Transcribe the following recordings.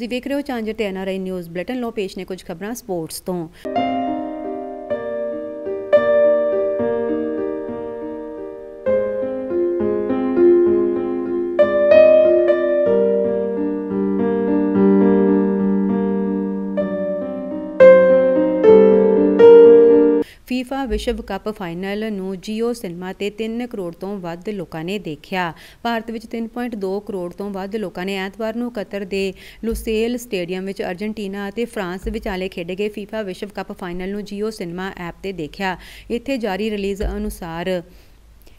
ਤੁਸੀਂ ਵੇਖ ਰਹੇ ਹੋ ਚਾਂਜ ਐਨਆਰਆਈ ਨਿਊਜ਼ ਬਲੇਟਨ ਲੋ ਪੇਸ਼ ਨੇ ਕੁਝ ਖਬਰਾਂ ਸਪੋਰਟਸ ਤੋਂ ਫੀਫਾ ਵਿਸ਼ਵ ਕੱਪ ਫਾਈਨਲ ਨੂੰ ਜੀਓ ਸਿਨੇਮਾ ਤੇ 3 ਕਰੋੜ ਤੋਂ ਵੱਧ ਲੋਕਾਂ ਨੇ ਦੇਖਿਆ ਭਾਰਤ ਵਿੱਚ 3.2 ਕਰੋੜ ਤੋਂ ਵੱਧ ਲੋਕਾਂ ਨੇ ਐਤਵਾਰ ਨੂੰ ਕਤਰ ਦੇ ਲੁਸੇਲ ਸਟੇਡੀਅਮ ਵਿੱਚ ਅਰਜنٹੀਨਾ ਅਤੇ ਫਰਾਂਸ ਵਿਚਾਲੇ ਖੇਡੇ ਗਏ ਫੀਫਾ ਵਿਸ਼ਵ ਕੱਪ ਫਾਈਨਲ ਨੂੰ ਜੀਓ ਸਿਨੇਮਾ ਐਪ ਤੇ ਦੇਖਿਆ ਇੱਥੇ ਜਾਰੀ ਰਿਲੀਜ਼ ਅਨੁਸਾਰ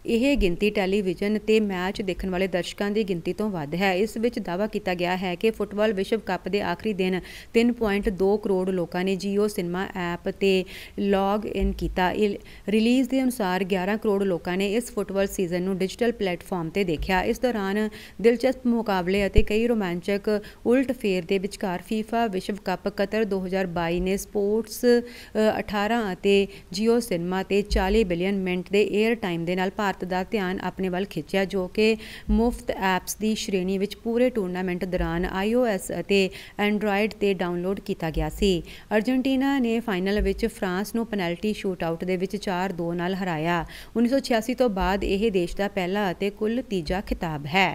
ਇਹ ਗਿਣਤੀ ਟੈਲੀਵਿਜ਼ਨ ਤੇ ਮੈਚ ਦੇਖਣ ਵਾਲੇ ਦਰਸ਼ਕਾਂ ਦੀ ਗਿਣਤੀ ਤੋਂ ਵੱਧ ਹੈ ਇਸ ਵਿੱਚ ਦਾਅਵਾ ਕੀਤਾ ਗਿਆ ਹੈ ਕਿ ਫੁੱਟਬਾਲ ਵਿਸ਼ਵ ਕੱਪ ਦੇ ਆਖਰੀ ਦਿਨ 3.2 ਕਰੋੜ ਲੋਕਾਂ ਨੇ ਜੀਓ ਸਿਨੇਮਾ ਐਪ ਤੇ ਲੌਗ ਇਨ ਕੀਤਾ ਰਿਲੀਜ਼ ਦੇ ਅਨੁਸਾਰ 11 ਕਰੋੜ ਲੋਕਾਂ ਨੇ ਇਸ ਫੁੱਟਬਾਲ ਸੀਜ਼ਨ ਨੂੰ ਡਿਜੀਟਲ ਪਲੇਟਫਾਰਮ ਤੇ ਦੇਖਿਆ ਇਸ ਦੌਰਾਨ ਦਿਲਚਸਪ ਮੁਕਾਬਲੇ ਅਤੇ ਕਈ ਰੋਮਾਂਚਕ ਉਲਟ ਫੇਰ ਦੇ ਵਿਚਕਾਰ FIFA ਵਿਸ਼ਵ ਕੱਪ ਕਤਰ 2022 ਨੇ ਸਪੋਰਟਸ 18 ਅਤੇ ਜੀਓ ਸਿਨੇਮਾ ਤੇ 40 ਬਿਲੀਅਨ ਮਿੰਟ ਦੇ 에ਅਰ ਟਾਈਮ ਦੇ ਨਾਲ ਭਾਰਤ ਦਾ ਧਿਆਨ ਆਪਣੇ ਵੱਲ ਖਿੱਚਿਆ ਜੋ ਕਿ ਮੁਫਤ ਐਪਸ ਦੀ ਸ਼੍ਰੇਣੀ ਵਿੱਚ ਪੂਰੇ ਟੂਰਨਾਮੈਂਟ ਦੌਰਾਨ iOS ਅਤੇ Android ਤੇ ਡਾਊਨਲੋਡ ਕੀਤਾ ਗਿਆ ਸੀ ਅਰਜنٹੀਨਾ ਨੇ ਫਾਈਨਲ ਵਿੱਚ ਫਰਾਂਸ ਨੂੰ ਪੈਨਲਟੀ ਸ਼ੂਟਆਊਟ ਦੇ ਵਿੱਚ 4-2 ਨਾਲ ਹਰਾਇਆ 1986 ਤੋਂ ਬਾਅਦ ਇਹ ਦੇਸ਼ ਦਾ ਪਹਿਲਾ ਅਤੇ ਕੁੱਲ ਤੀਜਾ ਖਿਤਾਬ ਹੈ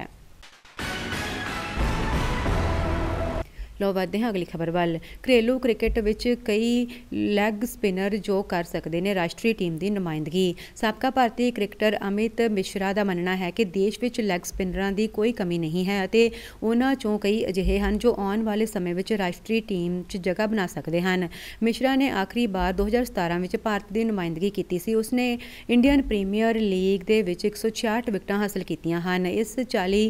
ਲੋ ਵਧਦੇ ਹਾਂ ਅਗਲੀ ਖਬਰ ਵੱਲ ਘਰੇਲੂ ਕ੍ਰਿਕਟ ਵਿੱਚ ਕਈ ਲੈਗ ਸਪਿਨਰ ਜੋ ਕਰ ਸਕਦੇ ਨੇ ਰਾਸ਼ਟਰੀ ਟੀਮ ਦੀ ਨੁਮਾਇੰਦਗੀ ਸਾਬਕਾ ਭਾਰਤੀ ਕ੍ਰਿਕਟਰ ਅਮਿਤ ਮਿਸ਼ਰਾ ਦਾ ਮੰਨਣਾ ਹੈ ਕਿ ਦੇਸ਼ ਵਿੱਚ ਲੈਗ ਸਪਿਨਰਾਂ ਦੀ ਕੋਈ ਕਮੀ ਨਹੀਂ ਹੈ ਅਤੇ ਉਹਨਾਂ ਚੋਂ ਕਈ ਅਜਿਹੇ ਹਨ ਜੋ ਆਉਣ ਵਾਲੇ ਸਮੇਂ ਵਿੱਚ ਰਾਸ਼ਟਰੀ ਟੀਮ 'ਚ ਜਗ੍ਹਾ ਬਣਾ ਸਕਦੇ ਹਨ ਮਿਸ਼ਰਾ ਨੇ ਆਖਰੀ ਵਾਰ 2017 ਵਿੱਚ ਭਾਰਤ ਦੀ ਨੁਮਾਇੰਦਗੀ ਕੀਤੀ ਸੀ ਉਸਨੇ ਇੰਡੀਅਨ ਪ੍ਰੀਮੀਅਰ ਲੀਗ ਦੇ ਵਿੱਚ 166 ਵਿਕਟਾਂ ਹਾਸਲ ਕੀਤੀਆਂ ਹਨ ਇਸ 40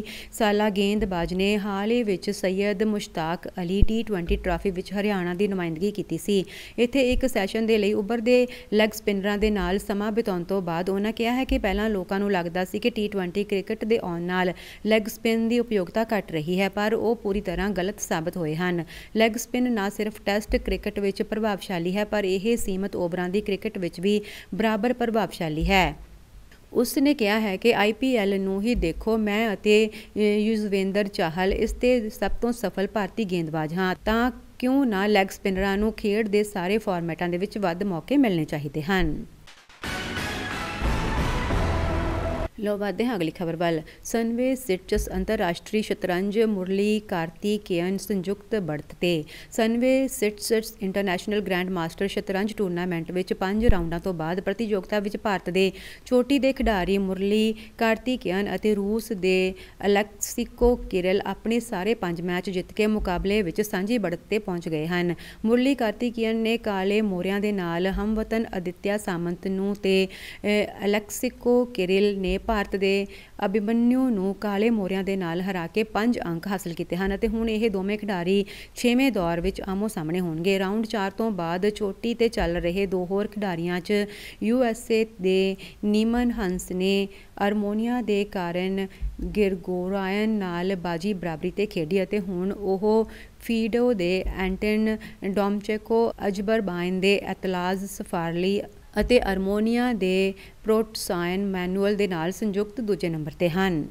ਸਾਲਾ ਗੇਂਦਬਾਜ਼ ਨੇ ਹਾਲ ਹੀ ਵਿੱਚ ਸੈਯਦ ਮੁਸ਼ਤਾਕ ਅਲੀ ਟੀ20 ਟਰਾਫੀ ਵਿੱਚ ਹਰਿਆਣਾ ਦੀ ਨੁਮਾਇੰਦਗੀ ਕੀਤੀ ਸੀ ਇੱਥੇ ਇੱਕ ਸੈਸ਼ਨ ਦੇ ਲਈ ਉਬਰ ਦੇ ਲੈਗ ਸਪਿਨਰਾਂ ਦੇ ਨਾਲ ਸਮਾਂ ਬਿਤਾਉਣ ਤੋਂ ਬਾਅਦ ਉਹਨਾਂ ਕਿਹਾ ਹੈ ਕਿ ਪਹਿਲਾਂ ਲੋਕਾਂ ਨੂੰ ਲੱਗਦਾ ਸੀ ਕਿ ਟੀ20 ਕ੍ਰਿਕਟ ਦੇ ਆਉਣ ਨਾਲ ਲੈਗ ਸਪਿਨ ਦੀ ਉਪਯੋਗਤਾ ਘਟ ਰਹੀ ਹੈ ਪਰ ਉਹ ਪੂਰੀ ਤਰ੍ਹਾਂ ਗਲਤ ਸਾਬਤ ਹੋਏ ਹਨ ਲੈਗ ਸਪਿਨ ਨਾ ਸਿਰਫ ਟੈਸਟ ਕ੍ਰਿਕਟ ਵਿੱਚ ਪ੍ਰਭਾਵਸ਼ਾਲੀ ਹੈ ਪਰ ਇਹ ਸੀਮਤ ਓਵਰਾਂ ਦੀ ਕ੍ਰਿਕਟ ਵਿੱਚ ਵੀ ਬਰਾਬਰ ਪ੍ਰਭਾਵਸ਼ਾਲੀ ਹੈ ਉਸ ਨੇ ਕਿਹਾ ਹੈ ਕਿ ਆਈਪੀਐਲ ਨੂੰ ਹੀ ਦੇਖੋ ਮੈਂ ਅਤੇ ਯੁਜ਼ਵਿੰਦਰ ਚਾਹਲ ਇਸ ਤੇ ਸਭ ਤੋਂ ਸਫਲ ਭਾਰਤੀ ਗੇਂਦਬਾਜ਼ ਹਾਂ ਤਾਂ ਕਿਉਂ ਨਾ ਲੈਗ ਸਪਿਨਰਾਂ ਨੂੰ ਖੇਡ ਦੇ ਸਾਰੇ ਫਾਰਮੈਟਾਂ ਦੇ ਵਿੱਚ ਵੱਧ ਮੌਕੇ ਮਿਲਣੇ ਚਾਹੀਦੇ ਹਨ ਲੋ ਵਧਦੇ ਹਾਂ ਅਗਲੀ ਖਬਰ ਵੱਲ ਸਨਵੇ ਸਿਟਚਸ ਅੰਤਰਰਾਸ਼ਟਰੀ ਸ਼ਤਰੰਜ ਮੁਰਲੀ ਕੇਨ ਸੰਯੁਕਤ ਬਰਥ ਤੇ Sunway Sitges international grand master ਸ਼ਤਰੰਜ ਟੂਰਨਾਮੈਂਟ ਵਿੱਚ ਪੰਜ ਰਾਉਂਡਾਂ ਤੋਂ ਬਾਅਦ ਪ੍ਰਤੀਯੋਗਤਾ ਵਿੱਚ ਭਾਰਤ ਦੇ ਚੋਟੀ ਦੇ ਖਿਡਾਰੀ ਮੁਰਲੀ ਕੇਨ ਅਤੇ ਰੂਸ ਦੇ ਅਲੈਕਸਿਕੋ ਕਿਰਲ ਆਪਣੇ ਸਾਰੇ ਪੰਜ ਮੈਚ ਜਿੱਤ ਕੇ ਮੁਕਾਬਲੇ ਵਿੱਚ ਸਾਂਝੀ ਬੜਤ ਤੇ ਪਹੁੰਚ ਗਏ ਹਨ ਮੁਰਲੀ ਕੇਨ ਨੇ ਕਾਲੇ ਮੋਰਿਆਂ ਦੇ ਨਾਲ ਹਮਵਤਨ ਅਦਿੱਤਿਆ ਸਾਮੰਤ ਨੂੰ ਤੇ ਅਲੈਕਸਿਕੋ ਕਿਰਲ ਨੇ ਭਾਰਤ ਦੇ ਅਭਿਮਨਿਊ ਨੂੰ ਕਾਲੇ ਮੋਰਿਆਂ ਦੇ ਨਾਲ ਹਰਾ ਕੇ 5 ਅੰਕ ਹਾਸਲ ਕੀਤੇ ਹਨ ਅਤੇ ਹੁਣ ਇਹ ਦੋਵੇਂ ਖਿਡਾਰੀ 6ਵੇਂ ਦੌਰ ਵਿੱਚ ਆਮੋ ਸਾਹਮਣੇ ਹੋਣਗੇ ਰਾਉਂਡ 4 ਤੋਂ ਬਾਅਦ ਚੋਟੀ ਤੇ ਚੱਲ ਰਹੇ ਦੋ ਹੋਰ ਖਿਡਾਰੀਆਂ 'ਚ ਯੂ ਐਸ ਏ ਦੇ ਨੀਮਨ ਹੰਸ ਨੇ ਅਰਮੋਨੀਆ ਦੇ ਕਾਰਨ ਗਿਰਗੋਰਾਇਨ ਨਾਲ ਬਾਜੀ ਬਰਾਬਰੀ ਤੇ ਖੇਡੀ ਅਤੇ ਹੁਣ ਉਹ ਫੀਡੋ ਦੇ ਐਂਟਨ ਡੋਮਚੇਕੋ ਅਜਬਰ ਬਾਇਨ ਦੇ ਐਤਲਾਜ਼ ਸਫਾਰਲੀ ਅਤੇ ਅਰਮੋਨੀਆ ਦੇ ਪ੍ਰੋਟਸਾਇਨ ਮੈਨੂਅਲ ਦੇ ਨਾਲ ਸੰਯੁਕਤ ਦੂਜੇ ਨੰਬਰ 'ਤੇ ਹਨ